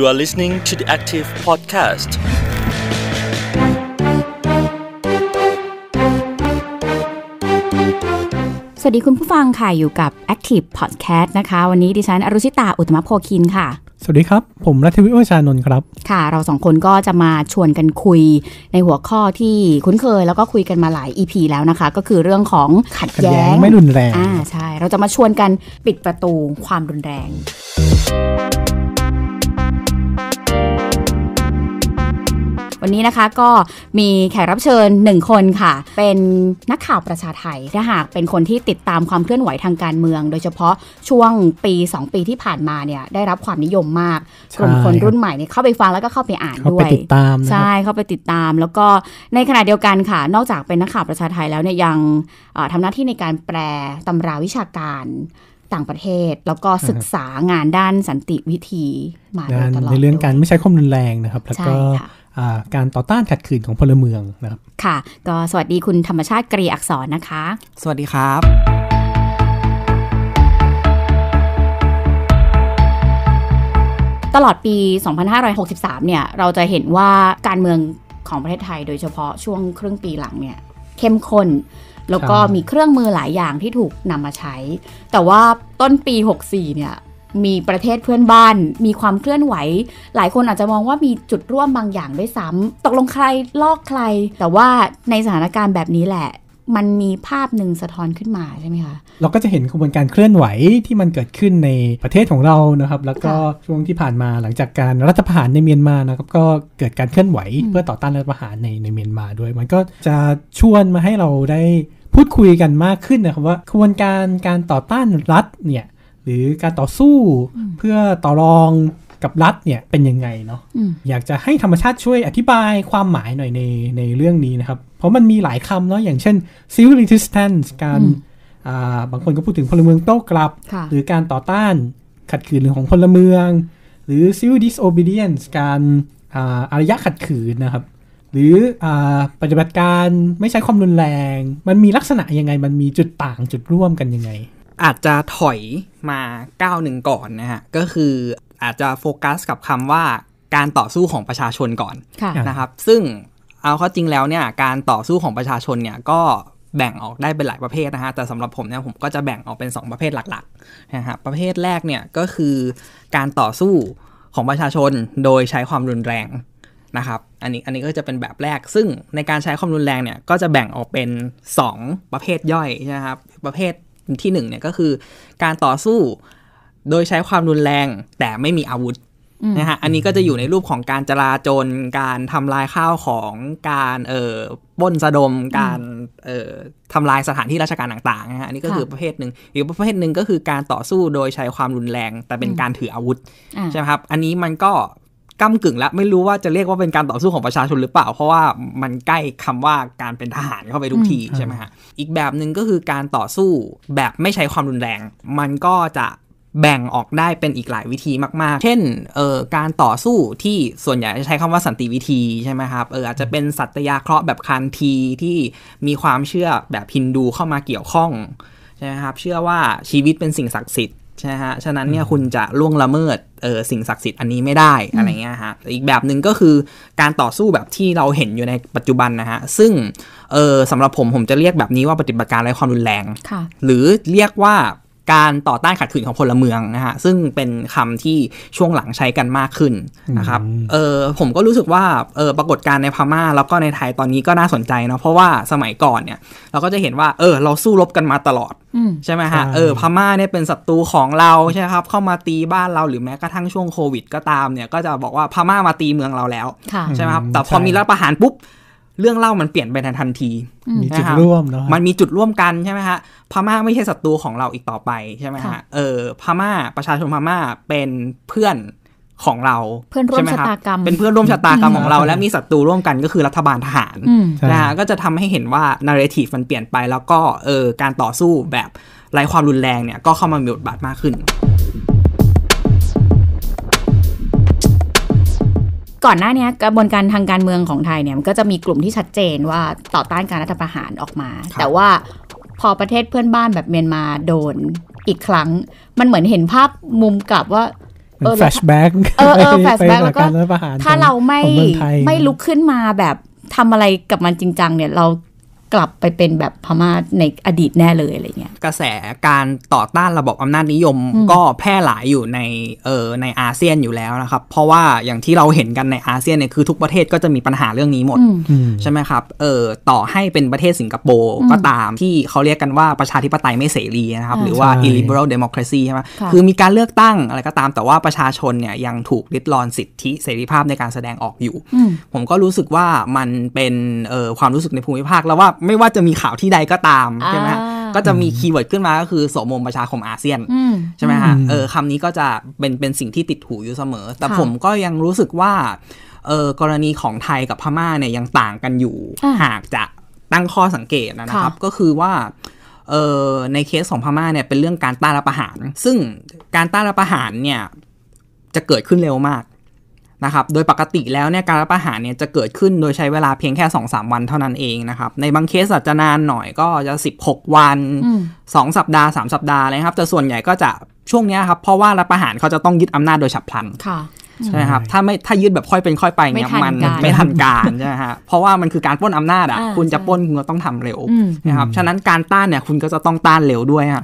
You are listening to the Active Podcast. สวัสดีคุณผู้ฟังค่ะอยู่กับ Active Podcast นะคะ วันนี้ดิฉัน อรุชิตา อุตมะโพคินค่ะ สวัสดีครับ ผมรัฐวิวชานนท์ครับ ค่ะเราสองคนก็จะมาชวนกันคุยในหัวข้อที่คุ้นเคยแล้วก็คุยกันมาหลาย EP แล้วนะคะ ก็คือเรื่องของขัดแย้ยงไม่รุนแรงอ่าใช่ เราจะมาชวนกันปิดประตูความรุนแรงวันนี้นะคะก็มีแขกรับเชิญ 1 คนค่ะ เป็นนักข่าวประชาไทยถ้าหากเป็นคนที่ติดตามความเคลื่อนไหวทางการเมือง โดยเฉพาะช่วงปี 2 ปีที่ผ่านมาเนี่ยได้รับความนิยมมากกลุ่มคนรุ่นใหม่เนี่ยเข้าไปฟังแล้วก็เข้าไปอ่านด้วยติดตามใช่เข้าไปติดตาม แล้วก็ในขณะเดียวกันค่ะ นอกจากเป็นนักข่าวประชาไทยแล้วเนี่ยยังทำหน้าที่ในการแปลตำราวิชาการต่างประเทศ แล้วก็ศึกษางานด้านสันติวิธีมาโดยตลอดในเรื่องการไม่ใช้ความรุนแรงนะครับแล้วก็การต่อต้านขัดขืนของพลเมืองนะครับ ค่ะ ก็สวัสดีคุณธรรมชาติกรีอักษรนะคะ สวัสดีครับ ตลอดปี 2563 เนี่ย เราจะเห็นว่าการเมืองของประเทศไทย โดยเฉพาะช่วงครึ่งปีหลังเนี่ย เข้มข้น แล้วก็มีเครื่องมือหลายอย่างที่ถูกนำมาใช้ แต่ว่าต้นปี 64 เนี่ยมีประเทศเพื่อนบ้านมีความเคลื่อนไหว หลายคนอาจจะมองว่ามีจุดร่วมบางอย่างด้วยซ้ำ ตกลงใครลอกใคร แต่ว่าในสถานการณ์แบบนี้แหละ มันมีภาพหนึ่งสะท้อนขึ้นมาใช่ไหมคะ เราก็จะเห็นกระบวนการเคลื่อนไหวที่มันเกิดขึ้นในประเทศของเรานะครับ แล้วก็ช่วงที่ผ่านมาหลังจากการรัฐประหารในเมียนมานะครับ ก็เกิดการเคลื่อนไหวเพื่อต่อต้านรัฐประหารในในเมียนมาด้วยมันก็จะชวนมาให้เราได้พูดคุยกันมากขึ้นนะครับว่าขบวนการการต่อต้านรัฐเนี่ยหรือการต่อสู้เพื่อต่อรองกับรัฐเนี่ยเป็นยังไงเนาะอยากจะให้ธรรมชาติช่วยอธิบายความหมายหน่อยในในเรื่องนี้นะครับเพราะมันมีหลายคำเนาะอย่างเช่น civil resistance การบางคนก็พูดถึงพลเมืองโต้กลับ หรือการต่อต้านขัดขืนหรือของพลเมือง หรือ civil disobedience การอารยะขัดขืนนะครับ หรืออปฏิบัติการไม่ใช้ความรุนแรง มันมีลักษณะยังไงมันมีจุดต่างจุดร่วมกันยังไงอาจจะถอยมาก้าวหนึ่งก่อนนะฮะก็คืออาจจะโฟกัสกับคำว่า การต่อสู้ของประชาชนก่อนนะครับซึ่งเอาเข้าจริงแล้วเนี่ยการต่อสู้ของประชาชนเนี่ยก็แบ่งออกได้เป็นหลายประเภทนะฮะแต่สำหรับผมเนี่ยผมก็จะแบ่งออกเป็น 2 ประเภทหลักๆนะฮะประเภทแรกเนี่ยก็คือการต่อสู้ของประชาชนโดยใช้ความรุนแรงนะครับอันนี้อันนี้ก็จะเป็นแบบแรก ซึ่งในการใช้ความรุนแรงเนี่ยก็จะแบ่งออกเป็น 2 ประเภทย่อยนะครับประเภทที่หนึ่งเนี่ยก็คือการต่อสู้โดยใช้ความรุนแรงแต่ไม่มีอาวุธนะฮะอันนี้ก็จะอยู่ในรูปของการจลาจลการทำลายข้าวของการเอ่อป้นสะดม การเอ่อทำลายสถานที่ราชการต่างๆนะฮะอันนี้ก็คือประเภทหนึ่งอีกประเภทหนึ่งก็คือการต่อสู้โดยใช้ความรุนแรงแต่เป็นการถืออาวุธใช่ไหมครับอันนี้มันก็ก้ากึ่งแล้วไม่รู้ว่าจะเรียกว่าเป็นการต่อสู้ของประชาชนหรือเปล่าเพราะว่ามันใกล้คำว่าการเป็นทหารเข้าไปทุกทีใช่ไหมฮะอีกแบบหนึ่งก็คือการต่อสู้แบบไม่ใช้ความรุนแรง มันก็จะแบ่งออกได้เป็นอีกหลายวิธีมากๆ เช่นเอ่อการต่อสู้ที่ส่วนใหญ่จะใช้คำว่าสันติวิธีใช่ไหมครับเอออาจจะเป็นสัตยาเคราะห์แบบคันที ที่มีความเชื่อแบบฮินดูเข้ามาเกี่ยวข้องใช่ไหมครับเชื่อว่าชีวิตเป็นสิ่งศักดิ์สิทธิ์ใช่ฮะ ฉะนั้นเนี่ยคุณจะล่วงละเมิดเออสิ่งศักดิ์สิทธิ์อันนี้ไม่ได้อะไรเงี้ยฮะอีกแบบหนึ่งก็คือการต่อสู้แบบที่เราเห็นอยู่ในปัจจุบันนะฮะ ซึ่งเออสำหรับผมผมจะเรียกแบบนี้ว่าปฏิบัติการไร้ความรุนแรง ค่ะ หรือเรียกว่าการต่อต้านขัดขืนของพลเมืองนะฮะ ซึ่งเป็นคำที่ช่วงหลังใช้กันมากขึ้นนะครับเออผมก็รู้สึกว่าเออปรากฏการณ์ในพม่า แล้วก็ในไทยตอนนี้ก็น่าสนใจเนาะเพราะว่าสมัยก่อนเนี่ย เราก็จะเห็นว่าเออเราสู้รบกันมาตลอด ใช่ไหมฮะเออพม่าเนี่ยเป็นศัตรูของเราใช่ครับ เข้ามาตีบ้านเราหรือแม้กระทั่งช่วงโควิดก็ตามเนี่ยก็จะบอกว่าพม่ามาตีเมืองเราแล้วใช่ไหมครับแต่พอมีรัฐประหารปุ๊บเรื่องเล่ามันเปลี่ยนไปทันทันทีมีจุดร่วมเนาะมันมีจุดร่วมกันใช่ไหมฮะพม่าไม่ใช่ศัตรูของเราอีกต่อไปใช่ไหมฮะเออ พม่าประชาชนพม่าเป็นเพื่อนของเรา เพื่อนร่วมชะตากรรม เป็นเพื่อนร่วมชะตากรรมของเรา และมีศัตรูร่วมกันก็คือรัฐบาลทหารนะฮะก็จะทำให้เห็นว่านาร์เรทีฟมันเปลี่ยนไป แล้วก็เออการต่อสู้แบบไร้ความรุนแรงเนี่ยก็เข้ามามีบทบาทมากขึ้นก่อนหน้านี้กระบวนการทางการเมืองของไทยเนี่ย มันก็จะมีกลุ่มที่ชัดเจนว่าต่อต้านการรัฐประหารออกมา แต่ว่าพอประเทศเพื่อนบ้านแบบเมียนมาโดนอีกครั้งมันเหมือนเห็นภาพมุมกลับว่าเออแฟชแบ็กเออเออแฟชแบ็กแล้วก็ถ้าเราไม่ไม่ลุกขึ้นมาแบบทำอะไรกับมันจริงจังเนี่ยเรากลับไปเป็นแบบพม่าในอดีตแน่เลยอะไรเงี้ยกระแสการต่อต้านระบบอำนาจนิยมก็แพร่หลายอยู่ในเออในอาเซียนอยู่แล้วนะครับ เพราะว่าอย่างที่เราเห็นกันในอาเซียนเนี่ยคือทุกประเทศก็จะมีปัญหาเรื่องนี้หมดใช่ไหมครับเออต่อให้เป็นประเทศสิงคโปร์ก็ตามที่เขาเรียกกันว่าประชาธิปไตยไม่เสรีนะครับ หรือว่า illiberal democracy ใช่ไหมคือมีการเลือกตั้งอะไรก็ตามแต่ว่าประชาชนเนี่ยยังถูกริดรอนสิทธิเสรีภาพในการแสดงออกอยู่ ผมก็รู้สึกว่ามันเป็นเออความรู้สึกในภูมิภาคแล้วว่าไม่ว่าจะมีข่าวที่ใดก็ตามใช่ไหมฮะก็จะมีคีย์เวิร์ดขึ้นมาก็คือโสมมประชาคม อาเซียน ใช่ไหมฮะเออคำนี้ก็จะเป็นเป็นสิ่งที่ติดหูอยู่เสมอ แต่ผมก็ยังรู้สึกว่าเออกรณีของไทยกับพม่าเนี่ยยังต่างกันอยู่ หากจะตั้งข้อสังเกตนะครับ ก็คือว่าเออในเคสของพม่าเนี่ยเป็นเรื่องการต้านรัฐประหารซึ่งการต้านรัฐประหารเนี่ย จะเกิดขึ้นเร็วมากนะครับ โดยปกติแล้วเนี่ยการรับประหารเนี่ยจะเกิดขึ้นโดยใช้เวลาเพียงแค่ 2-3 วันเท่านั้นเองนะครับ ในบางเคสอาจจะนานหน่อยก็จะ 16 วัน 2 สัปดาห์ 3 สัปดาห์นะครับ แต่ส่วนใหญ่ก็จะช่วงนี้ครับเพราะว่ารับประหารเขาจะต้องยึดอำนาจโดยฉับพลันใช่ไหมครับถ้าไม่ถ้ายึดแบบค่อยเป็นค่อยไปเนี่ยมันไม่ทันการใช่ไหมฮะเพราะว่ามันคือการป้นอำนาจอ่ะคุณจะป้นคุณก็ต้องทำเร็วนะครับฉะนั้นการต้านเนี่ยคุณก็จะต้องต้านเร็วด้วยฮะ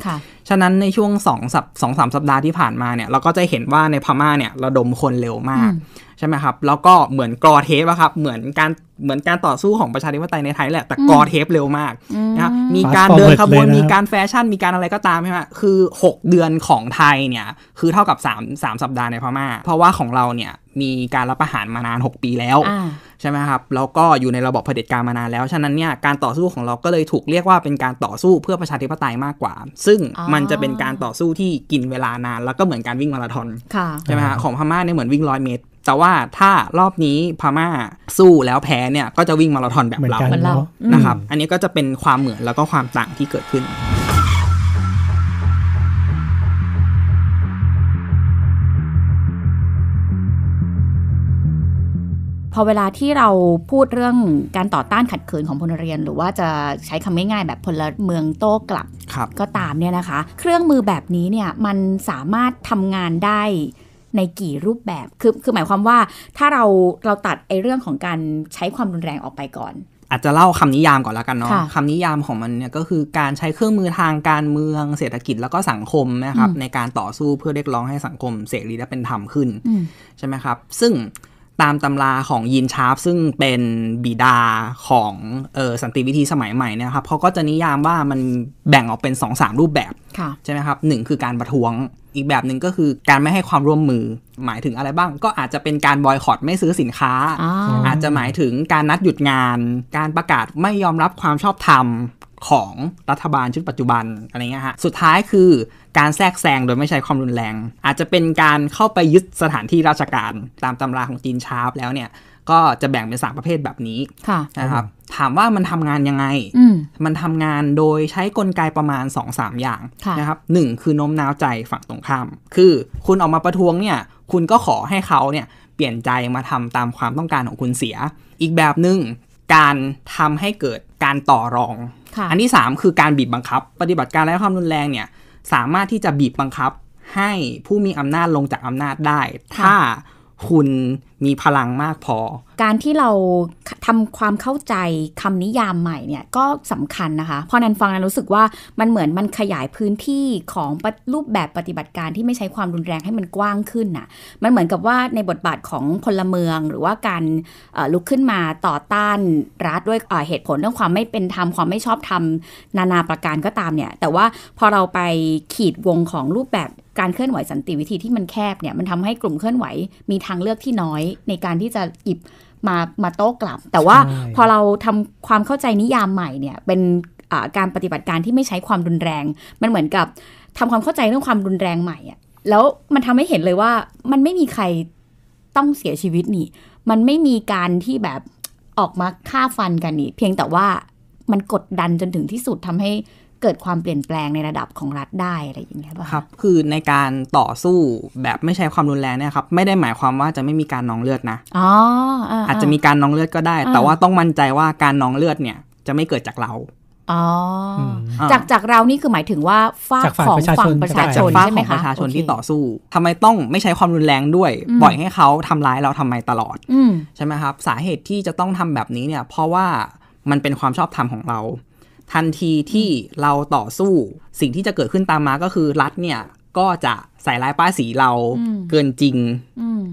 ฉะนั้นในช่วงสองสัปสองสามสัปดาห์ที่ผ่านมาเนี่ยเราก็จะเห็นว่าในพม่าเนี่ยระดมคนเร็วมากใช่ไหมครับแล้วก็เหมือนกรอเทปอะครับเหมือนการเหมือนการต่อสู้ของประชาธิปไตยในไทยแหละแต่กรอเทปเร็วมากนะครับมีการเดินขบวนมีการแฟชั่นมีการอะไรก็ตามใช่ไหมคือ 6 เดือนของไทยเนี่ยคือเท่ากับ 3 3 สัปดาห์ในพม่า เพราะว่าของเราเนี่ยมีการรับประหารมานาน 6 ปีแล้ว ใช่ไหมครับแล้วก็อยู่ในระบบเผด็จการมานานแล้ว ฉะนั้นเนี่ยการต่อสู้ของเราก็เลยถูกเรียกว่าเป็นการต่อสู้เพื่อประชาธิปไตยมากกว่า ซึ่งมันจะเป็นการต่อสู้ที่กินเวลานาน แล้วก็เหมือนการวิ่งมาราธอนใช่ไหมครัของพม่าเนี่ยเหมือนวิ่งร้อยเมตร แต่ว่าถ้ารอบนี้พม่าสู้แล้วแพ้เนี่ย ก็จะวิ่งมาราธอนแบบเรานะครับ อันนี้ก็จะเป็นความเหมือนแล้วก็ความต่างที่เกิดขึ้นพอเวลาที่เราพูดเรื่องการต่อต้านขัดขืนของพลเรือนหรือว่าจะใช้คำง่ายๆแบบพลเมืองโต้กลับบก็ตามเนี่ยนะคะ เครื่องมือแบบนี้เนี่ยมันสามารถทำงานได้ในกี่รูปแบบคือคือหมายความว่า ถ้าเราเราตัดไอเรื่องของการใช้ความรุนแรงออกไปก่อน อาจจะเล่าคำนิยามก่อนแล้วกันเนาะคำนิยามของมันเนี่ยก็คือการใช้เครื่องมือทางการเมืองเศรษฐกิจแล้วก็สังคมนะครับ ในการต่อสู้เพื่อเรียกร้องให้สังคมเสรีและเป็นธรรมขึ้นใช่ไหมครับ ซึ่งตามตำราของยินชาร์ฟซึ่งเป็นบิดาของออสันติวิธีสมัยใหม่นะครับเขาก็จะนิยามว่ามันแบ่งออกเป็น2อสารูปแบบใช่ไหมครับหนึ่งคือการประท้วงอีกแบบหนึ่งก็คือการไม่ให้ความร่วมมือหมายถึงอะไรบ้าง ก็อาจจะเป็นการบอยคอรดไม่ซื้อสินค้าออาจจะหมายถึงการนัดหยุดงาน การประกาศไม่ยอมรับความชอบธรรมของรัฐบาลชุดปัจจุบันอะไรเงี้ยฮะสุดท้ายคือการแทรกแซง โดยไม่ใช้ความรุนแรง อาจจะเป็นการเข้าไปยึดสถานที่ราชการตามตำราของจีนชาร์ปแล้วเนี่ย ก็จะแบ่งเป็นสามประเภทแบบนี้นะครับถามว่ามันทำงานยังไงมันทำงานโดยใช้กลไกประมาณ 2-3 อย่างนะครับหนึ่งคือโน้มน้าวใจฝั่งตรงข้าม คือคุณออกมาประท้วงเนี่ย คุณก็ขอให้เขาเนี่ย เปลี่ยนใจมาทำตามความต้องการของคุณเสีย อีกแบบหนึ่งการทำให้เกิดการต่อรอง อันที่3คือการบีบบังคับ ปฏิบัติการและความรุนแรงเนี่ยสามารถที่จะบีบบังคับ ให้ผู้มีอำนาจลงจากอำนาจได้ ถ้าคุณมีพลังมากพอ การที่เราทำความเข้าใจคำนิยามใหม่เนี่ยก็สำคัญนะคะ เพราะนันฟังนันรู้สึกว่ามันเหมือนมันขยายพื้นที่ของรูปแบบปฏิบัติการที่ไม่ใช้ความรุนแรงให้มันกว้างขึ้นน่ะ มันเหมือนกับว่าในบทบาทของพลเมืองหรือว่าการลุกขึ้นมาต่อต้านรัฐด้วยเหตุผลเรื่องความไม่เป็นธรรมความไม่ชอบธรรมนานาประการก็ตามเนี่ย แต่ว่าพอเราไปขีดวงของรูปแบบการเคลื่อนไหวสันติวิธีที่มันแคบเนี่ยมันทำให้กลุ่มเคลื่อนไหว มีทางเลือกที่น้อย ในการที่จะหยิบมามาโต้กลับ แต่ว่าพอเราทำความเข้าใจนิยามใหม่เนี่ยเป็นการปฏิบัติการที่ไม่ใช้ความรุนแรง มันเหมือนกับทำความเข้าใจเรื่องความรุนแรงใหม่อะแล้วมันทำให้เห็นเลยว่ามันไม่มีใครต้องเสียชีวิตนี่ มันไม่มีการที่แบบออกมาฆ่าฟันกันนี่ เพียงแต่ว่ามันกดดันจนถึงที่สุดทำให้เกิดความเปลี่ยนแปลงในระดับของรัฐได้อะไรอย่างเงี้ยป่ะครับ คือในการต่อสู้แบบไม่ใช้ความรุนแรงเนี่ยครับ ไม่ได้หมายความว่าจะไม่มีการนองเลือดนะอ๋ออาจจะมีการนองเลือดก็ได้ แต่ว่าต้องมั่นใจว่าการนองเลือดเนี่ยจะไม่เกิดจากเราอ๋อจากจากเรานี่คือหมายถึงว่าฝากของฝั่งประชาชนใช่ไหมคะประชาชนที่ต่อสู้ ทำไมต้องไม่ใช้ความรุนแรงด้วยปล่อยให้เขาทำร้ายเราทำไมตลอดใช่ไหมครับสาเหตุที่จะต้องทำแบบนี้เนี่ย เพราะว่ามันเป็นความชอบธรรมของเราทันทีที่เราต่อสู้สิ่งที่จะเกิดขึ้นตามมาก็คือรัฐเนี่ย ก็จะใส่ร้ายป้ายสีเราเกินจริง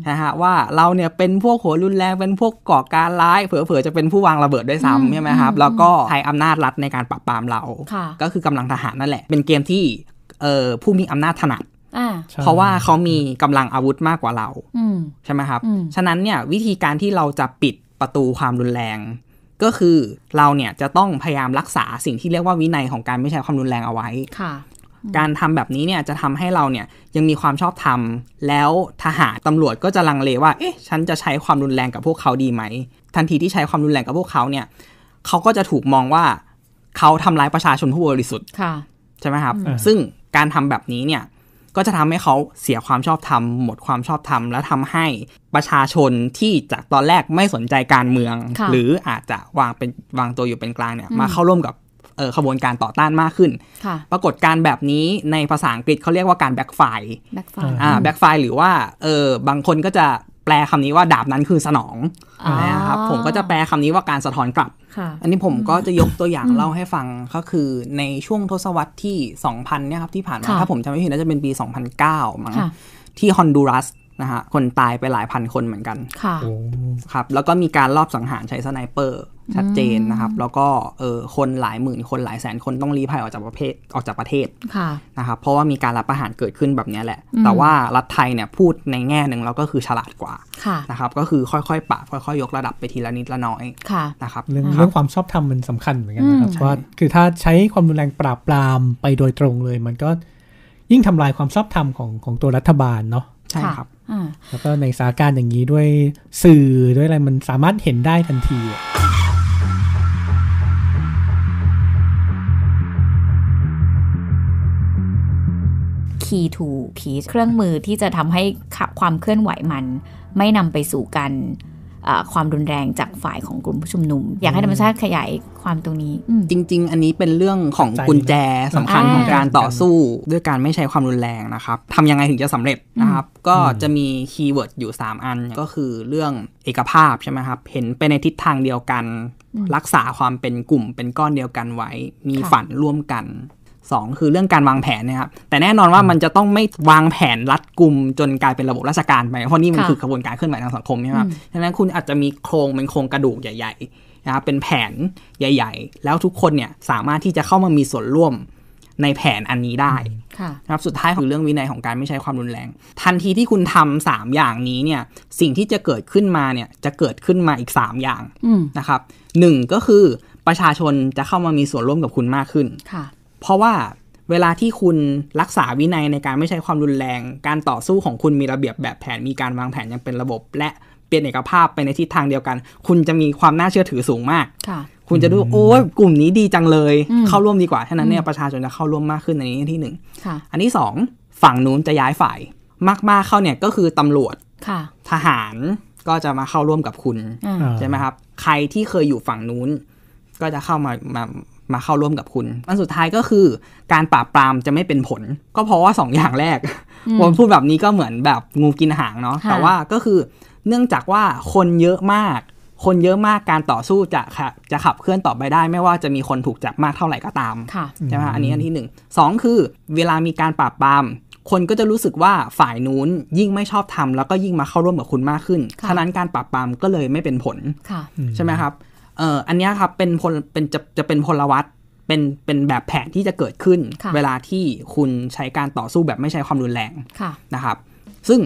นะฮะว่า เราเนี่ยเป็นพวกโหรุนแรงเป็นพวกก่อการร้ายเผลอๆ จะเป็นผู้วางระเบิดด้วยซ้ำใช่ไหมครับแล้วก็ใช้อำนาจรัฐในการปราบปรามเรา ก็คือกำลังทหารนั่นแหละ เป็นเกมที่เออผู้มีอำนาจถนัด เพราะว่าเขามีกำลังอาวุธมากกว่าเราใช่ไหมครับฉะนั้นเนี่ยวิธีการที่เราจะปิดประตูความรุนแรงก็คือเราเนี่ยจะต้องพยายามรักษาสิ่งที่เรียกว่าวินัยของการไม่ใช้ความรุนแรงเอาไว้ค่ะการทำแบบนี้เนี่ยจะทำให้เราเนี่ยยังมีความชอบธรรมแล้วทหารตำรวจก็จะลังเลว่า เอ๊ะ ฉันจะใช้ความรุนแรงกับพวกเขาดีไหมทันทีที่ใช้ความรุนแรงกับพวกเขาเนี่ยเขาก็จะถูกมองว่าเขาทำร้ายประชาชนผู้บริสุทธิ์ใช่ไหมครับซึ่งการทำแบบนี้เนี่ยก็จะทำให้เขาเสียความชอบธรรมหมดความชอบธรรม และทำให้ประชาชนที่จากตอนแรกไม่สนใจการเมือง หรืออาจจะวางเป็นวางตัวอยู่เป็นกลางเนี่ย มาเข้าร่วมกับขบวนการต่อต้านมากขึ้นปรากฏการแบบนี้ในภาษาอังกฤษเขาเรียกว่าการแบ็กไฟแบ็กไฟหรือว่าเออบางคนก็จะแปลคำนี้ว่าดาบนั้นคือสนองนะครับผมก็จะแปลคำนี้ว่าการสะท้อนกลับ อันนี้ผมก็จะยกตัวอย่างเล่าให้ฟังก็คือในช่วงทศวรรษที่ 2000เนี่ยครับที่ผ่านมา ถ้าผมจำไม่ผิดน่าจะเป็นปี 2009มั้งที่ฮอนดูรัสนะฮะคนตายไปหลายพันคนเหมือนกันค่ะครับแล้วก็มีการลอบสังหารใช้สไนเปอร์ชัดเจนนะครับ แล้วก็เออคนหลายหมื่น คนหลายแสนคนต้องรีภัยออกจากประเทศออกจากประเทศค่ะนะครับเพราะว่ามีการรับประหารเกิดขึ้นแบบนี้แหละ แต่ว่ารัฐไทยเนี่ยพูดในแง่หนึ่งเราก็คือฉลาดกว่าะนะครับก็คือค่อยๆปะค่อยๆ ยกระดับไปทีละนิดละน้อยค่ะนะครับเรื่องเรื่องความชอบธรรมมันสำคัญเหมือนกันนะครับว่าคือถ้าใช้ความรุนแรงปราบปรามไปโดยตรงเลย มันก็ยิ่งทำลายความชอบธรรมของของตัวรัฐบาลเนาะใช่ครับแล้วก็ในสถานการณ์อย่างนี้ด้วยสื่อด้วยอะไร มันสามารถเห็นได้ทันที คีย์ทูพีชเครื่องมือที่จะทำให้ความเคลื่อนไหวมัน ไม่นำไปสู่การความรุนแรงจากฝ่ายของกลุ่มผู้ชุมนุม อยากให้ธรรมชาติขยายความตรงนี้จริงๆ อันนี้เป็นเรื่องของกุญแจสำคัญของการต่อสู้ ด้วยการไม่ใช้ความรุนแรงนะครับทำยังไงถึงจะสำเร็จนะครับก็จะมีคีย์เวิร์ดอยู่ 3 อันก็คือเรื่องเอกภาพใช่ไหมครับ เห็นไปในทิศทางเดียวกัน รักษาความเป็นกลุ่มเป็นก้อนเดียวกันไว้ มีฝันร่วมกันสองคือเรื่องการวางแผนนะครับแต่แน่นอนว่ามันจะต้องไม่วางแผนรัดกลุ่มจนกลายเป็นระบบราชการไปเพราะนี่มันคือกระบวนการเคลื่อนไหวทางสังคมใช่ไหมครับดังนั้นคุณอาจจะมีโครงเป็นโครงกระดูกใหญ่ๆนะครับเป็นแผนใหญ่ๆ แล้วทุกคนเนี่ย สามารถที่จะเข้ามามีส่วนร่วมในแผนอันนี้ได้นะครับ สุดท้ายคือเรื่องวินัยของการไม่ใช้ความรุนแรง ทันทีที่คุณทำสามอย่างนี้เนี่ย สิ่งที่จะเกิดขึ้นมาเนี่ยจะเกิดขึ้นมาอีก 3 อย่างนะครับหนึ่งก็คือประชาชนจะเข้ามามีส่วนร่วมกับคุณมากขึ้น เพราะว่าเวลาที่คุณรักษาวินัยในการไม่ใช้ความรุนแรง การต่อสู้ของคุณมีระเบียบแบบแผน มีการวางแผนอย่างเป็นระบบและเป็นเอกภาพไปในทิศทางเดียวกัน คุณจะมีความน่าเชื่อถือสูงมาก คุณจะดูโอ้กลุ่มนี้ดีจังเลย เข้าร่วมดีกว่าฉะนั้นเนี่ยประชาชนจะเข้าร่วมมากขึ้นในนี้ที่หนึ่งอันที่สองฝั่งนู้นจะย้ายฝ่าย มากๆ เข้าเนี่ยก็คือตำรวจ ค่ะ ทหารก็จะมาเข้าร่วมกับคุณใช่ไหมครับ ใครที่เคยอยู่ฝั่งนู้นก็จะเข้ามามามาเข้าร่วมกับคุณอันสุดท้ายก็คือการปราบปรามจะไม่เป็นผล ก็เพราะว่าสองอย่างแรกผมพูดแบบนี้ก็เหมือนแบบงูกินหางเนาะแต่ว่าก็คือเนื่องจากว่าคนเยอะมาก คนเยอะมากการต่อสู้จะจะขับเคลื่อนต่อไปได้ ไม่ว่าจะมีคนถูกจับมากเท่าไหร่ก็ตามใช่ไหมอันนี้อันที่หนึ่งสองคือเวลามีการปราบปรามคนก็จะรู้สึกว่าฝ่ายนู้นยิ่งไม่ชอบทำแล้วก็ยิ่งมาเข้าร่วมกับคุณมากขึ้นฉะนั้นการปราบปรามก็เลยไม่เป็นผลใช่ไหมครับเอ่ออันนี้ครับเป็นพลเป็นจะจะเป็นพลวัตเป็นเป็นแบบแผนที่จะเกิดขึ้น เวลาที่คุณใช้การต่อสู้แบบไม่ใช้ความรุนแรงนะครับซึ่ง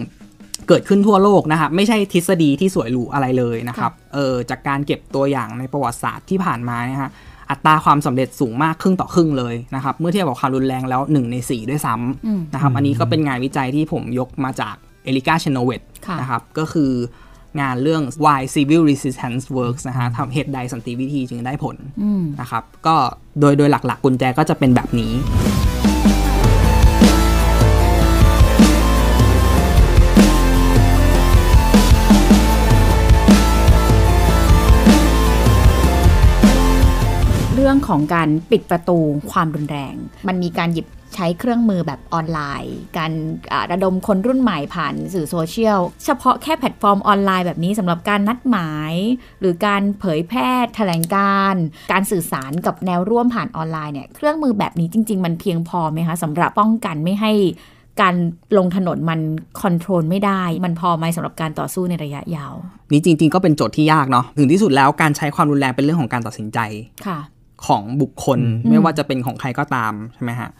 เกิดขึ้นทั่วโลกนะครับไม่ใช่ทฤษฎีที่สวยหรูอะไรเลยนะครับ เออจากการเก็บตัวอย่างในประวัติศาสตร์ที่ผ่านมานะฮะอัตราความสำเร็จสูงมากครึ่งต่อครึ่งเลยนะครับ เมื่อเทียบกับความรุนแรงแล้ว 1 ใน 4 ด้วยซ้ำนะครับอันนี้ก็เป็นงานวิจัยที่ผมยกมาจากเอลิกาเชโนเวตนะครับก็คืองานเรื่อง why civil resistance works นะฮะทำเหตุใดสันติวิธีจึงได้ผลนะครับก็โดยโดยหลักๆกกุญแจก็จะเป็นแบบนี้รื่องของการปิดประตูความรุนแรง มันมีการหยิบใช้เครื่องมือแบบออนไลน์ การระดมคนรุ่นใหม่ผ่าน สื่อโซเชียลเฉพาะแค่แพลตฟอร์มออนไลน์แบบนี้สำหรับการนัดหมาย หรือการเผยแพร่แถลงการการสื่อสารกับแนวร่วมผ่านออนไลน์เนี่ยเครื่องมือแบบนี้จริงๆมันเพียงพอไหมคะสำหรับป้องกันไม่ให้การลงถนนมันคอนโทรลไม่ได้ มันพอไหมสำหรับการต่อสู้ในระยะยาว นี่จริงๆก็เป็นโจทย์ที่ยากเนาะถึงที่สุดแล้วการใช้ความรุนแรงเป็นเรื่องของการตัดสินใจค่ะของบุคคลไม่ว่าจะเป็นของใครก็ตามใช่ไหมฮะ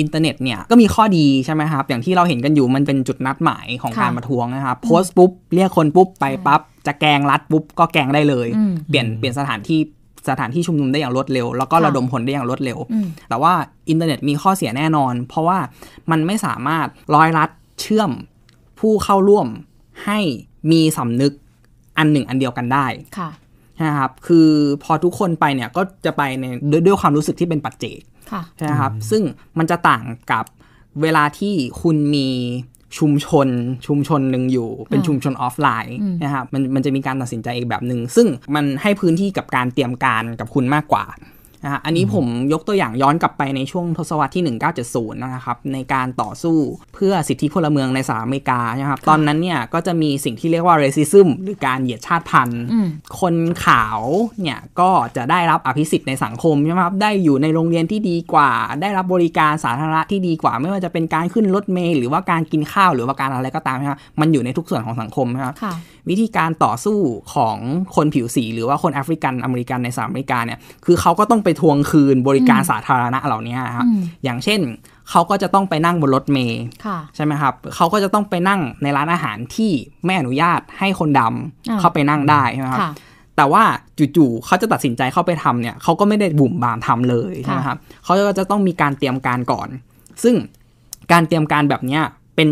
อินเทอร์เน็ตเนี่ยก็มีข้อดีใช่ไหมครับอย่างที่เราเห็นกันอยู่มันเป็นจุดนัดหมายของการมาทวงนะครับโพสต์ปุ๊บ เรียกคนปุ๊บ ไปปั๊บ จะแกงรัดปุ๊บ ก็แกงได้เลย เปลี่ยนเปลี่ยนสถานที่สถานที่ชุมนุมได้อย่างรวดเร็ว แล้วก็ระดมผลได้อย่างรวดเร็ว แต่ว่าอินเทอร์เน็ตมีข้อเสียแน่นอน เพราะว่ามันไม่สามารถร้อยรัดเชื่อมผู้เข้าร่วมให้มีสำนึกอันหนึ่งอันเดียวกันได้นะครับ คือพอทุกคนไปเนี่ยก็จะไปในด้วยด้วยความรู้สึกที่เป็นปัจเจกใช่ครับ ซึ่งมันจะต่างกับเวลาที่คุณมีชุมชน ชุมชนหนึ่งอยู่ เป็นชุมชนออฟไลน์นะครับ มันมันจะมีการตัดสินใจอีกแบบหนึ่งซึ่งมันให้พื้นที่กับการเตรียมการกับคุณมากกว่านะฮะอันนี้ผมยกตัวอย่างย้อนกลับไปในช่วงทศวรรษที่ 1970 นะครับ ในการต่อสู้เพื่อสิทธิพลเมืองในสหรัฐอเมริกานะครับตอนนั้นเนี่ยก็จะมีสิ่งที่เรียกว่าเรซิซึมหรือการเหยียดชาติพันธุ์ คนขาวเนี่ยก็จะได้รับอภิสิทธิ์ในสังคมใช่ไหมครับได้อยู่ในโรงเรียนที่ดีกว่าได้รับบริการสาธารณะที่ดีกว่า ไม่ว่าจะเป็นการขึ้นรถเมล์หรือว่าการกินข้าวหรือว่าการอะไรก็ตามนะครับมันอยู่ในทุกส่วนของสังคมนะครับวิธีการต่อสู้ของคนผิวสี หรือว่าคนแอฟริกันอเมริกันในสหรัฐอเมริกาเนี่ยคือเขาก็ต้องไปทวงคืนบริการสาธารณะเหล่านี้ครับอย่างเช่นเขาก็จะต้องไปนั่งบนรถเมย์ใช่ไหมครับเขาก็จะต้องไปนั่งในร้านอาหารที่ไม่อนุญาตให้คนดำเข้าไปนั่งได้ใช่ไหมครับแต่ว่าจู่ๆเขาจะตัดสินใจเข้าไปทำเนี่ยเขาก็ไม่ได้บุ่มบามทำเลยใช่ไหมครับเขาก็จะต้องมีการเตรียมการก่อน ซึ่งการเตรียมการแบบเนี้ยเป็น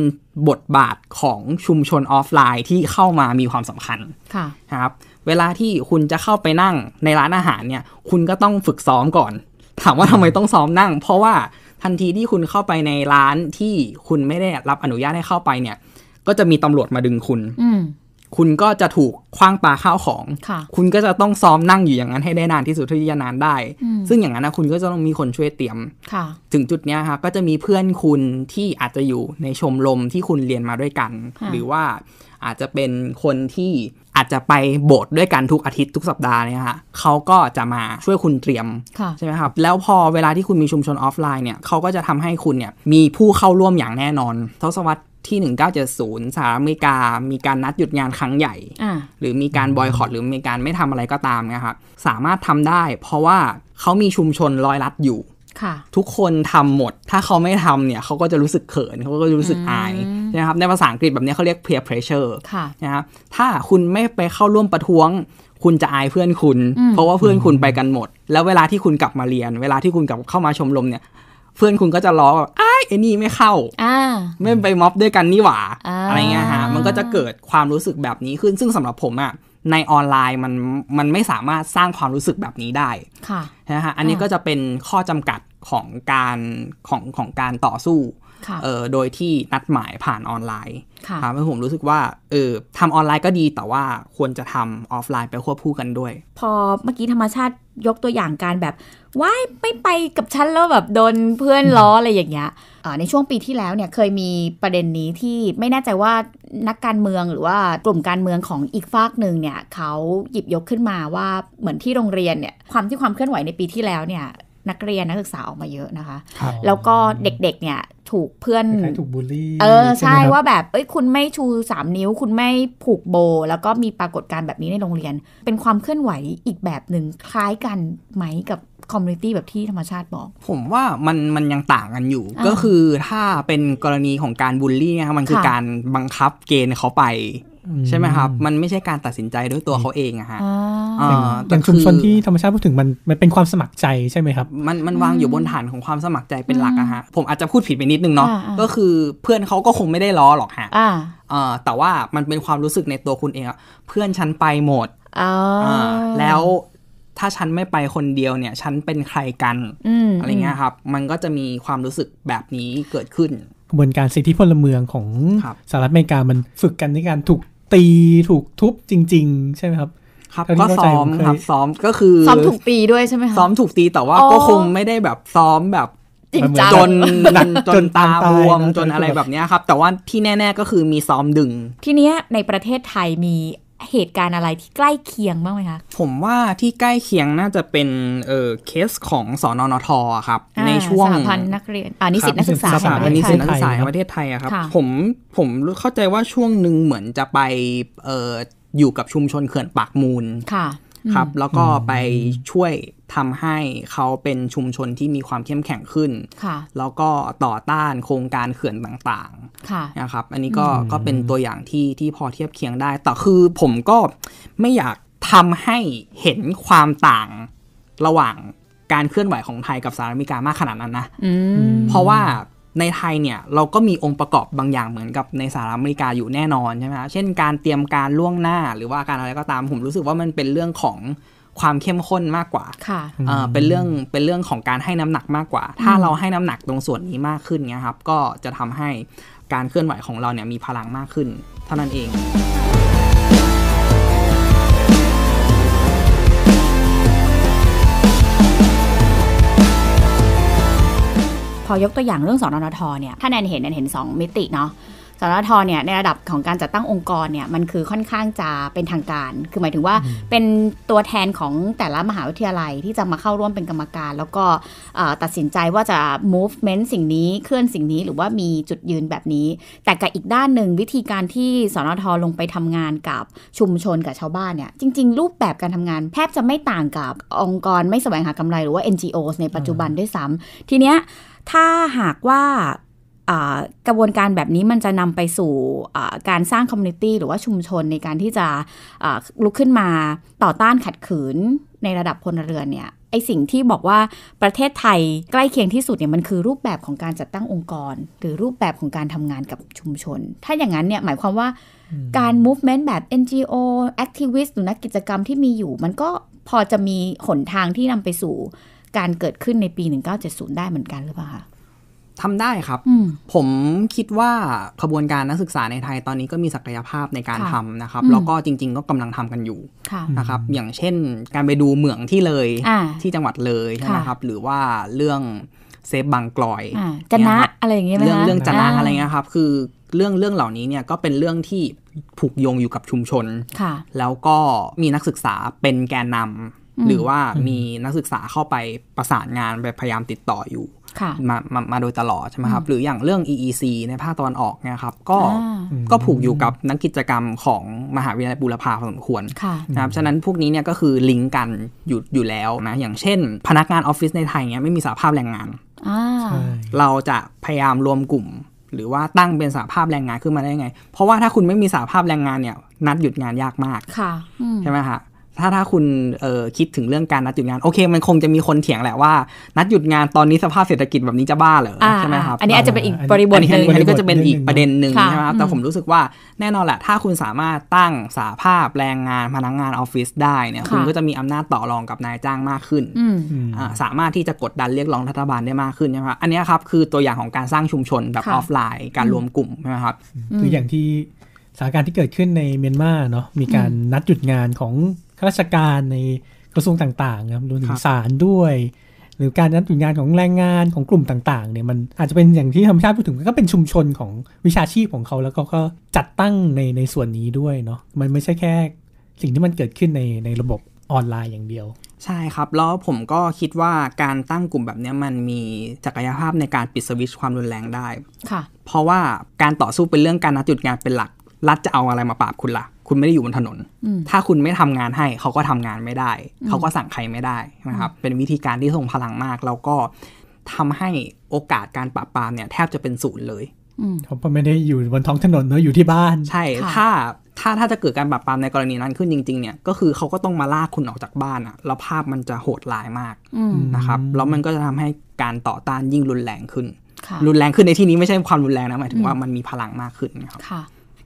บทบาทของชุมชนออฟไลน์ที่เข้ามามีความสำคัญนะครับเวลาที่คุณจะเข้าไปนั่งในร้านอาหารเนี่ย คุณก็ต้องฝึกซ้อมก่อน ถามว่าทำไมต้องซ้อมนั่ง เพราะว่าทันทีที่คุณเข้าไปในร้านที่คุณไม่ได้รับอนุญาตให้เข้าไปเนี่ย ก็จะมีตำรวจมาดึงคุณคุณก็จะถูกคว้างปลาข้าวของคคุณก็จะต้องซ้อมนั่งอยู่อย่างนั้นให้ได้นานที่สุดที่จะนานได้ ซึ่งอย่างนั้นนะคุณก็จะต้องมีคนช่วยเตรียมถึงจุดนี้ครับก็จะมีเพื่อนคุณที่อาจจะอยู่ในชมรมที่คุณเรียนมาด้วยกัน หรือว่าอาจจะเป็นคนที่อาจจะไปโบสถ์ด้วยกันทุกอาทิตย์ทุกสัปดาห์เนี่ยฮะเขาก็จะมาช่วยคุณเตรียมใช่ไหมครับ แล้วพอเวลาที่คุณมีชุมชนออฟไลน์เนี่ยเขาก็จะทำให้คุณเนี่ยมีผู้เข้าร่วมอย่างแน่นอนทศวรรษที่ 1970สหรัฐอเมริกา มีการนัดหยุดงานครั้งใหญ่ หรือมีการบอยคอรตหรือมีการไม่ทำอะไรก็ตามนะครับสามารถทำได้ เพราะว่าเขามีชุมชนร้อยรัดอยู่ทุกคนทำหมด ถ้าเขาไม่ทำเนี่ยเขาก็จะรู้สึกเขินเขาก็จะรู้สึกอายนะครับ ในภาษาอังกฤษแบบนี้เขาเรียก peer pressure นะครับถ้าคุณไม่ไปเข้าร่วมประท้วง คุณจะอายเพื่อนคุณ เพราะว่าเพื่อนคุณไปกันหมด แล้วเวลาที่คุณกลับมาเรียน เวลาที่คุณกลับเข้ามาชมรมเนี่ยเพื่อนคุณก็จะล้องอ้าไอ้นี่ไม่เข้า ไม่ไปม็อบด้วยกันนี่หว่าออะไรเงี้ยฮะมันก็จะเกิดความรู้สึกแบบนี้ขึ้น ซึ่งสำหรับผมอะในออนไลน์มันมันไม่สามารถสร้างความรู้สึกแบบนี้ได้ค่ะนะฮะ อันนี้ก็จะเป็นข้อจำกัดของการของของการต่อสู้เออโดยที่นัดหมายผ่านออนไลน์ค่ะผมรู้สึกว่าเออทำออนไลน์ก็ดีแต่ว่าควรจะทำออฟไลน์ไปควบคู่กันด้วย พอเมื่อกี้ธรรมชาติยกตัวอย่างการแบบว่าไม่ไปกับฉันแล้วแบบโดนเพื่อนล้ออะไรอย่างเงี้ยในช่วงปีที่แล้วเนี่ย เคยมีประเด็นนี้ที่ไม่แน่ใจว่านักการเมืองหรือว่ากลุ่มการเมืองของอีกฝากหนึ่งเนี่ยเขาหยิบยกขึ้นมาว่าเหมือนที่โรงเรียนเนี่ยความที่ความเคลื่อนไหวในปีที่แล้วเนี่ยนักเรียนนักศึกษาออกมาเยอะนะคะ แล้วก็เด็กๆ เนี่ยถูกเพื่อนถูกบูลลี่ เออ ใช่ว่าแบบเอ้ยคุณไม่ชู3นิ้วคุณไม่ผูกโบ แล้วก็มีปรากฏการณ์แบบนี้ในโรงเรียน เป็นความเคลื่อนไหวอีกแบบหนึ่งคล้ายกันไหมกับคอมมูนิตี้แบบที่ธรรมชาติบอก ผมว่ามันมันยังต่างกันอยู่ ก็คือถ้าเป็นกรณีของการบูลลี่นะครับมันคือการบังคับเกณฑ์เขาไปใช่ไหมครับ มันไม่ใช่การตัดสินใจด้วยตัวเขาเองอะฮะอย่างชุมชนที่ธรรมชาติพูดถึงมันมันเป็นความสมัครใจใช่ไหมครับมันมันวางอยู่บนฐานของความสมัครใจเป็นหลักอะฮะผมอาจจะพูดผิดไปนิดนึงเนาะก็คือเพื่อนเขาก็คงไม่ได้ล้อหรอกฮะแต่ว่ามันเป็นความรู้สึกในตัวคุณเองอะเพื่อนฉันไปหมดแล้ว ถ้าฉันไม่ไปคนเดียวเนี่ย ฉันเป็นใครกันอะไรเงี้ยครับมันก็จะมีความรู้สึกแบบนี้เกิดขึ้นกระบวนการสิทธิพลเมืองของสหรัฐอเมริกามันฝึกกันในการถูกตีถูกทุบจริง ๆ ใช่ไหมครับ ครับ ก็ซ้อมครับซ้อมก็คือซ้อมถูกตีด้วยใช่ไหมครับซ้อมถูกตีแต่ว่าก็คงไม่ได้แบบซ้อมแบบจริงจังจนจนตาบวมจนอะไรแบบนี้ครับ แต่ว่าที่แน่ๆ ก็คือมีซ้อมดึง ทีเนี้ยในประเทศไทยมีเหตุการณ์อะไรที่ใกล้เคียงบ้างไหมคะ ผมว่าที่ใกล้เคียงน่าจะเป็น เออเคสของสอนอนทครับ ในช่วงสาพันนักเรียน อ่านิสิตนักศึกษาสาพันนิสิตนักศึกษาประเทศไทยอะครับผมผมเข้าใจว่าช่วงหนึ่งเหมือนจะไปเอออยู่กับชุมชนเขื่อนปากมูลค่ะครับ แล้วก็ไปช่วยทำให้เขาเป็นชุมชนที่มีความเข้มแข็งขึ้นแล้วก็ต่อต้านโครงการเขื่อนต่างๆนะครับ อันนี้ก็ก็เป็นตัวอย่างที่ที่พอเทียบเคียงได้แต่คือผมก็ไม่อยากทำให้เห็นความต่างระหว่างการเคลื่อนไหวของไทยกับสหรัฐอเมริกามากขนาดนั้นนะเพราะว่าในไทยเนี่ย เราก็มีองค์ประกอบบางอย่างเหมือนกับในสหรัฐอเมริกาอยู่แน่นอนใช่ไหมเช่นการเตรียมการล่วงหน้าหรือว่าการอะไรก็ตาม ผมรู้สึกว่ามันเป็นเรื่องของความเข้มข้นมากกว่าค่ะเป็นเรื่อง เป็นเรื่องของการให้น้ำหนักมากกว่า ถ้าเราให้น้ำหนักตรงส่วนนี้มากขึ้นนะครับก็จะทำให้การเคลื่อนไหวของเราเนี่ยมีพลังมากขึ้น เท่านั้นเองพอยกตัวอย่างเรื่องสอนอทเนี่ยถ้าแนนเห็นแนนเห็น 2 มิติเนาะสอนทเนี่ยในระดับของการจัดตั้งองค์กรเนี่ยมันคือค่อนข้างจะเป็นทางการ คือหมายถึงว่าเป็นตัวแทนของแต่ละมหาวิทยาลัยที่จะมาเข้าร่วมเป็นกรรมการ แล้วก็ตัดสินใจว่าจะ movement สิ่งนี้เคลื่อนสิ่งนี้หรือว่ามีจุดยืนแบบนี้ แต่กับอีกด้านหนึ่งวิธีการที่สอนทลงไปทำงานกับชุมชนกับชาวบ้านเนี่ยจริงๆ รูปแบบการทำงานแทบจะไม่ต่างกับองค์กรไม่แสวงหากำไรหรือว่า NGO ในปัจจุบันด้วยซ้ำทีเนี้ยถ้าหากว่ากระบวนการแบบนี้มันจะนำไปสู่การสร้างคอมมูนิตี้หรือว่าชุมชน ในการที่จะลุกขึ้นมา ต่อต้านขัดขืนในระดับพลเรือนเนี่ยไอสิ่งที่บอกว่าประเทศไทยใกล้เคียงที่สุดเนี่ยมันคือรูปแบบของการจัดตั้งองค์กร หรือรูปแบบของการทำงานกับชุมชน ถ้าอย่างนั้นเนี่ยหมายความว่าการ movement แบบ NGO activist หรือนักกิจกรรมที่มีอยู่ มันก็พอจะมีหนทางที่นำไปสู่การเกิดขึ้นในปี 1970ได้เหมือนกันหรือเปล่าคะทำได้ครับ ผมคิดว่าขบวนการนักศึกษาในไทยตอนนี้ก็มีศักยภาพในการทำนะครับ แล้วก็จริง ๆ ก็กำลังทำกันอยู่นะครับ อย่างเช่น การไปดูเหมืองที่เลยที่จังหวัดเลยใช่ไหมครับ หรือว่าเรื่องเซฟบางกลอย จนะอะไรอย่างเงี้ย เรื่องเรื่องจนะอะไรเงี้ยครับ คือเรื่องเรื่องเหล่านี้เนี่ยก็เป็นเรื่องที่ผูกโยงอยู่กับชุมชน แล้วก็มีนักศึกษาเป็นแกนนำหรือว่ามีนักศึกษาเข้าไปประสานงานแบบพยายามติดต่ออยู่มามามาโดยตลอดใช่ไหมครับ หรืออย่างเรื่อง EEC ในภาคตะวันออกเนี่ยครับ ก็ก็ผูกอยู่กับนักกิจกรรมของมหาวิทยาลัยบูรพาพอสมควรนะครับฉะนั้นพวกนี้เนี่ยก็คือลิงก์กันอยู่อยู่แล้วนะ อย่างเช่น พนักงานออฟฟิศในไทยเนี่ยไม่มีสาภาพแรงงาน เราจะพยายามรวมกลุ่ม หรือว่าตั้งเป็นสาภาพแรงงานขึ้นมาได้ยังไง เพราะว่าถ้าคุณไม่มีสาภาพแรงงานเนี่ยนัดหยุดงานยากมากใช่ไหมคะถ้าถ้าคุณคิดถึงเรื่องการนัดหยุดงานโอเคมันคงจะมีคนเถียงแหละว่านัดหยุดงานตอนนี้สภาพเศรษฐกิจแบบนี้จะบ้าเหรอใช่ไหมครับอันนี้อาจจะเป็นอีกบริบทหนึ่งอันนี้ก็จะเป็นอีกประเด็นหนึ่งใช่ไหมครับแต่ผมรู้สึกว่าแน่นอนแหละ ถ้าคุณสามารถตั้งสาภาพแรงงานพนักงานออฟฟิศได้เนี่ยคุณก็จะมีอำนาจต่อรองกับนายจ้างมากขึ้น สามารถที่จะกดดันเรียกร้องรัฐบาลได้มากขึ้นใช่ไหมครับอันนี้ครับคือตัวอย่างของการสร้างชุมชนแบบออฟไลน์การรวมกลุ่มใช่ไหมครับคืออย่างที่สถานการณ์ที่เกิดขึ้นในเมียนมาเนาะมีการนัดหยุดงานของข้าราชการในกระทรวงต่างๆครับรวมถึงศาลด้วย หรือการนั้นุลงานของแรงงานของกลุ่มต่างๆเนี่ยมันอาจจะเป็นอย่างที่ธรรมชาติพูดถึงก็เป็นชุมชนของวิชาชีพของเขาแล้วก็จัดตั้งในในส่วนนี้ด้วยเนาะมันไม่ใช่แค่สิ่งที่มันเกิดขึ้นในในระบบออนไลน์อย่างเดียว ใช่ครับแล้วผมก็คิดว่าการตั้งกลุ่มแบบนี้มันมีศักยภาพในการปิดสวิตช์ความรุนแรงได้ค่ะ เพราะว่าการต่อสู้เป็นเรื่องการนัดจุดงานเป็นหลัก รัฐจะเอาอะไรมาปราบคุณละ่ะคุณไม่ได้อยู่บนถนน ถ้าคุณไม่ทำงานให้เขาก็ทำงานไม่ได้ เขาก็สั่งใครไม่ได้นะครับ เป็นวิธีการที่ทรงพลังมาก แล้วก็ทำให้โอกาสการปราบปรามเนี่ยแทบจะเป็นศูนย์เลยเพราะไม่ได้อยู่บนท้องถนนเนอะอยู่ที่บ้าน ใช่ ถ้าถ้าถ้าจะเกิดการปราบปรามในกรณีนั้นขึ้นจริง ๆเนี่ย ก็คือเขาก็ต้องมาลากคุณออกจากบ้านอะแล้วภาพมันจะโหดร้ายมากนะครับ แล้วมันก็จะทำให้การต่อต้านยิ่งรุนแรงขึ้น รุนแรงขึ้นในที่นี้ไม่ใช่ความรุนแรงนะหมายถึงว่ามันมีพลังมากขึ้นนะครับ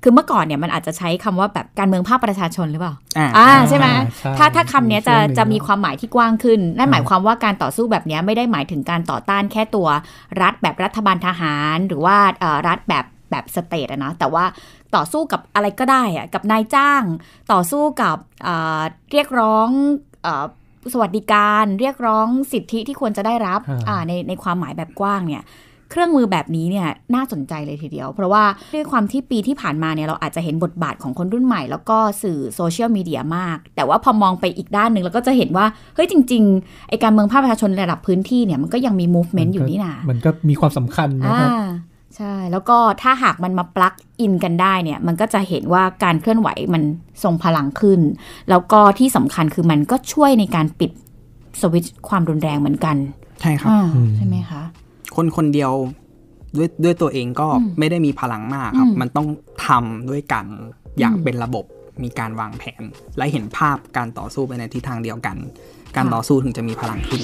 คือเมื่อก่อนเนี่ยมันอาจจะใช้คำว่าแบบการเมืองภาคประชาชนหรือเปล่า อ่าใช่ไหม ถ้าถ้าคำนี้จะจะมีความหมายที่กว้างขึ้นนั่นหมายความว่าการต่อสู้แบบนี้ไม่ได้หมายถึงการต่อต้านแค่ตัวรัฐแบบรัฐบาลทหาร หรือว่ารัฐแบบแบบสเตทอะนะแต่ว่าต่อสู้กับอะไรก็ได้อะกับนายจ้าง ต่อสู้กับเรียกร้องสวัสดิการ เรียกร้องสิทธิที่ควรจะได้รับในในความหมายแบบกว้างเนี่ยเครื่องมือแบบนี้เนี่ยน่าสนใจเลยทีเดียว เพราะว่าด้วยความที่ปีที่ผ่านมาเนี่ยเราอาจจะเห็นบทบาทของคนรุ่นใหม่ แล้วก็สื่อโซเชียลมีเดียมาก แต่ว่าพอมองไปอีกด้านหนึ่งเราก็จะเห็นว่า เฮ้ยจริงๆไอการเมืองภาคประชาชนระดับพื้นที่เนี่ยมันก็ยังมี movement อยู่นี่นามันก็มีความสำคัญนะครับใช่ แล้วก็ถ้าหากมันมาปลักอินกันได้เนี่ยมันก็จะเห็นว่าการเคลื่อนไหวมันทรงพลังขึ้น แล้วก็ที่สำคัญคือมันก็ช่วยในการปิดสวิตช์ความรุนแรงเหมือนกันใช่ครับใช่ไหมคะคนคนเดียวด้วยด้วยตัวเองก็ไม่ได้มีพลังมากครับ มันต้องทำด้วยกันอย่างเป็นระบบมีการวางแผน และเห็นภาพการต่อสู้ไปในทิศทางเดียวกัน การต่อสู้ถึงจะมีพลังขึ้น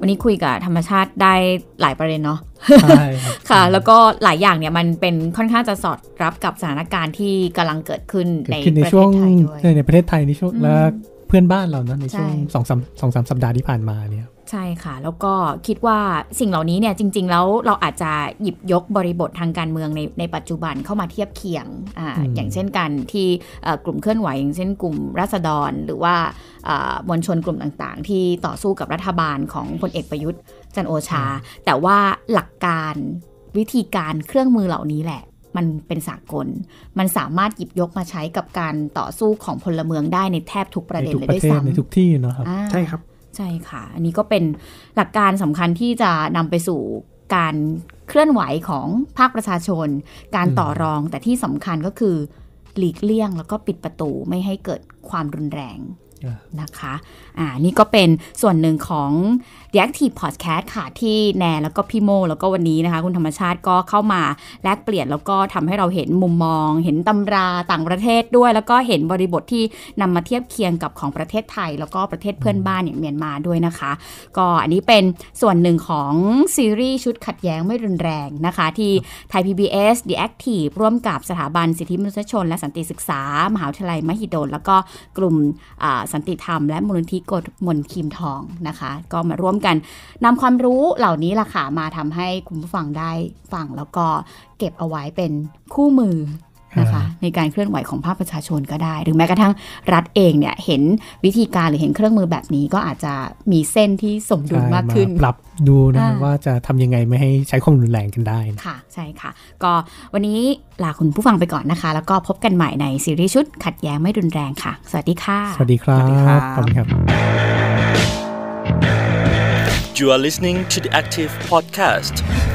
วันนี้คุยกับธรรมชาติได้หลายประเด็นเนาะใช่ค่ะ แล้วก็หลายอย่างเนี่ยมันเป็นค่อนข้างจะสอดรับกับสถานการณ์ที่กำลังเกิดขึ้นในในด้วยในประเทศไทยในช่วงและพื่อนบ้านเรานะในช่วงสองสามสองสามสัปดาห์ที่ผ่านมาเนี่ยใช่ค่ะ แล้วก็คิดว่าสิ่งเหล่านี้เนี่ยจริง ๆ แล้วเราอาจจะหยิบยกบริบททางการเมืองในในปัจจุบันเข้ามาเทียบเคียงอ่าอย่างเช่นกันที่กลุ่มเคลื่อนไหวอย่างเช่นกลุ่มราษฎร หรือว่ามวลชนกลุ่มต่างๆ ที่ต่อสู้กับรัฐบาลของพลเอกประยุทธ์จันโอชา แต่ว่าหลักการวิธีการเครื่องมือเหล่านี้แหละมันเป็นสากล มันสามารถหยิบยกมาใช้กับการต่อสู้ของพลเมืองได้ในแทบทุกประเด็นเลยด้วยซ้ำในทุกที่นะครับใช่ครับ ใช่ค่ะ อันนี้ก็เป็นหลักการสำคัญที่จะนำไปสู่การเคลื่อนไหวของภาคประชาชน การต่อรองแต่ที่สำคัญก็คือ หลีกเลี่ยงแล้วก็ปิดประตูไม่ให้เกิดความรุนแรงนะคะ อ่านี่ก็เป็นส่วนหนึ่งของ The Active Podcast ค่ะที่แนแล้วก็พี่โมแล้วก็วันนี้นะคะคุณธรรมชาติก็เข้ามาแลกเปลี่ยนแล้วก็ทำให้เราเห็นมุมมองเห็นตำราต่างประเทศด้วย แล้วก็เห็นบริบทที่นำมาเทียบเคียงกับของประเทศไทย แล้วก็ประเทศเพื่อนบ้านอย่างเมียนมาด้วยนะคะ ก็อันนี้เป็นส่วนหนึ่งของซีรีส์ชุดขัดแย้งไม่รุนแรงนะคะที่ไทย PBS The Active ร่วมกับสถาบันสิทธิมนุษยชน และสันติศึกษามหาวิทยาลัยมหิดลแล้วก็กลุ่มสันติธรรมและมูลนิธิกฎมนคิมทองนะคะ ก็มาร่วมกันนำความรู้เหล่านี้ล่ะค่ะ มาทำให้คุณผู้ฟังได้ฟังแล้วก็เก็บเอาไว้เป็นคู่มือนะคะในการเคลื่อนไหวของภาคประชาชนก็ได้ หรือแม้กระทั่งรัฐเองเนี่ยเห็นวิธีการหรือเห็นเครื่องมือแบบนี้ก็อาจจะมีเส้นที่สมดุลมากขึ้น ปรับดูนะว่าจะทำยังไงไม่ให้ใช้ความรุนแรงกันได้ค่ะใช่ค่ะก็วันนี้ลาคุณผู้ฟังไปก่อนนะคะ แล้วก็พบกันใหม่ในซีรีส์ชุดขัดแย้งไม่รุนแรงค่ะ สวัสดีค่ะสวัสดีครับขอบคุณครับ You are listening to the Active Podcast